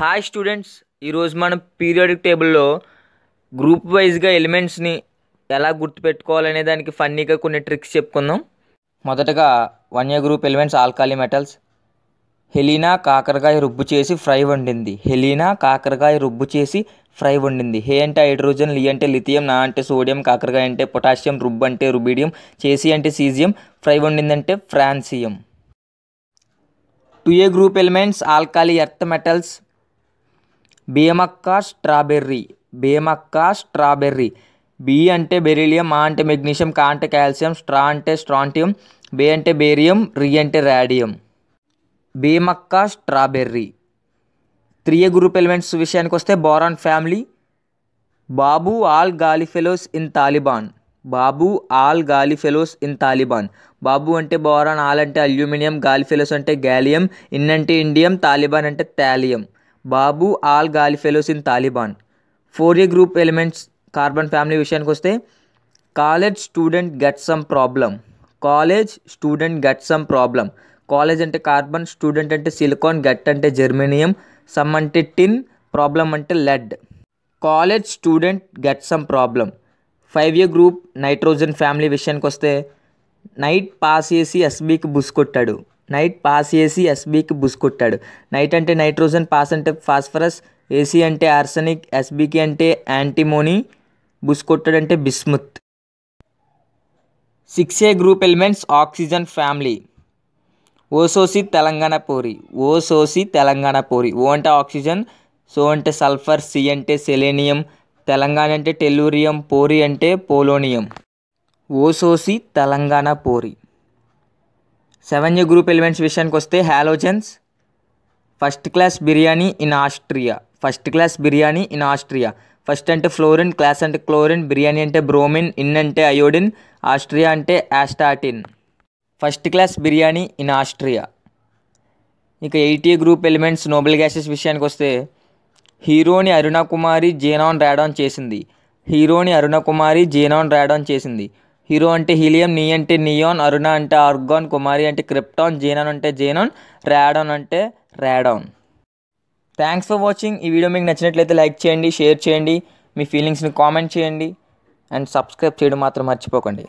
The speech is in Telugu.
హాయ్ స్టూడెంట్స్ ఈరోజు మనం పీరియాడిక్ టేబుల్లో గ్రూప్ వైజ్గా ఎలిమెంట్స్ని ఎలా గుర్తుపెట్టుకోవాలనే దానికి ఫన్నీగా కొన్ని ట్రిక్స్ చెప్పుకుందాం మొదటగా one A group elements alkali metals హెలీనా కాకరకాయ రుబ్బు చేసి ఫ్రై వండింది హెలీనా కాకరకాయ రుబ్బు చేసి ఫ్రై వండింది హే అంటే హైడ్రోజన్ లీ అంటే లిథియం నా అంటే సోడియం కాకరకాయ అంటే పొటాషియం రుబ్బు అంటే రుబీడియం చేసి అంటే సీజియం ఫ్రై వండిందంటే francium two A group elements alkali earth metals Bheemakka strawberry Bheemakka strawberry B అంటే బెరీలియం ఆ అంటే మెగ్నీషియం కా అంటే కాల్షియం స్ట్రా అంటే స్ట్రాంటియం బి అంటే బేరియం రి అంటే radium Bheemakka strawberry three A group elements విషయానికి వస్తే బోరాన్ ఫ్యామిలీ బాబు ఆల్ గాలి fellows in Taliban Babu all గాలి ఫెలోస్ ఇన్ తాలిబాన్ బాబు అంటే బోరాన్ ఆల్ అంటే అల్యూమినియం గాలి ఫెలోస్ అంటే గాలియం ఇన్ అంటే ఇండియం తాలిబాన్ అంటే తాలియం బాబు ఆల్ గాలి fellows in Taliban four A group elements carbon family విషయానికి వస్తే college student get some problem college student get some problem college అంటే కార్బన్ స్టూడెంట్ అంటే సిలికాన్ గట్ అంటే జర్మేనియం సమ్ అంటే టిన్ ప్రాబ్లం అంటే lead college student get some problem five A group nitrogen family విషయానికి వస్తే నైట్ పాస్ చేసి ఎస్బీకి బుస్ కొట్టాడు నైట్ పాస్ చేసి ఎస్బీకి కొట్టాడు నైట్ అంటే నైట్రోజన్ పాస్ అంటే ఫాస్ఫరస్ ఏసీ అంటే ఆర్సనిక్ ఎస్బీకి అంటే యాంటీమోనీ అంటే bismuth six A group elements oxygen family ఓసోసి తెలంగాణ పోరి ఓసోసి తెలంగాణ పోరి ఓ అంటే ఆక్సిజన్ సో అంటే సల్ఫర్ సి అంటే సెలేనియం తెలంగాణ అంటే టెల్లూరియం పోరి అంటే పోలోనియం ఓసోసి తెలంగాణ పోరి సెవెన్ యూ గ్రూప్ ఎలిమెంట్స్ విషయానికి వస్తే halogens first class biryani in Austria first class biryani in Austria first అంటే ఫ్లోరిన్ క్లాస్ అంటే క్లోరిన్ బిర్యానీ అంటే బ్రోమిన్ ఇన్ అంటే అయోడిన్ ఆస్ట్రియా అంటే astatine first class biryani in Austria ఇక eight A group elements noble gases విషయానికి వస్తే హీరోని అరుణ కుమారి జీనాన్ రాడాన్ చేసింది హీరోని అరుణ కుమారి జీనాన్ రాడాన్ చేసింది హీరో అంటే హీలియం నీ అంటే నియోన్ అరుణ అంటే ఆర్గాన్ కుమారి అంటే క్రిప్టాన్ జీనాన్ అంటే జీనాన్ ర్యాడాన్ అంటే ర్యాడాన్ థ్యాంక్స్ ఫర్ వాచింగ్ ఈ వీడియో మీకు నచ్చినట్లయితే లైక్ చేయండి షేర్ చేయండి మీ ఫీలింగ్స్ని కామెంట్ చేయండి అండ్ సబ్స్క్రైబ్ చేయడం మాత్రం మర్చిపోకండి